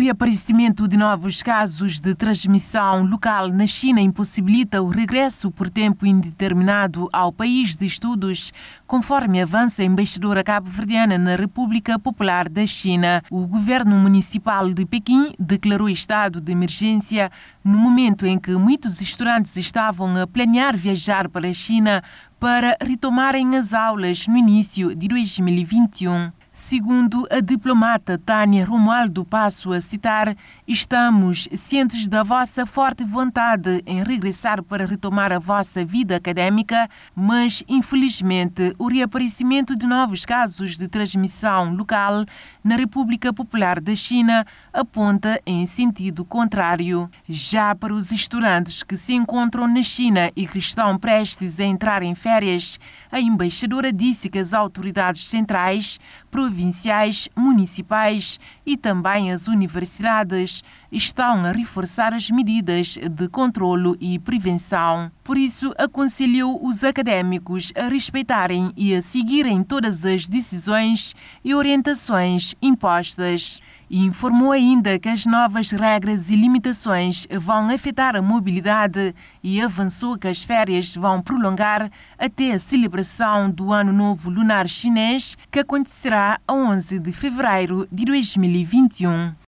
reaparecimento de novos casos de transmissão local na China impossibilita o regresso por tempo indeterminado ao país de estudos, conforme avança a embaixadora cabo-verdiana na República Popular da China. O governo municipal de Pequim declarou estado de emergência no momento em que muitos estudantes estavam a planear viajar para a China para retomarem as aulas no início de 2021. Segundo a diplomata Tânia Romualdo Passo a citar, estamos cientes da vossa forte vontade em regressar para retomar a vossa vida académica, mas infelizmente o reaparecimento de novos casos de transmissão local na República Popular da China aponta em sentido contrário. Já para os estudantes que se encontram na China e que estão prestes a entrar em férias, a embaixadora disse que as autoridades centrais provinciais, municipais e também as universidades estão a reforçar as medidas de controlo e prevenção. Por isso, aconselhou os académicos a respeitarem e a seguirem todas as decisões e orientações impostas. E informou ainda que as novas regras e limitações vão afetar a mobilidade e avançou que as férias vão prolongar até a celebração do Ano Novo Lunar Chinês, que acontecerá 11 de fevereiro de 2021.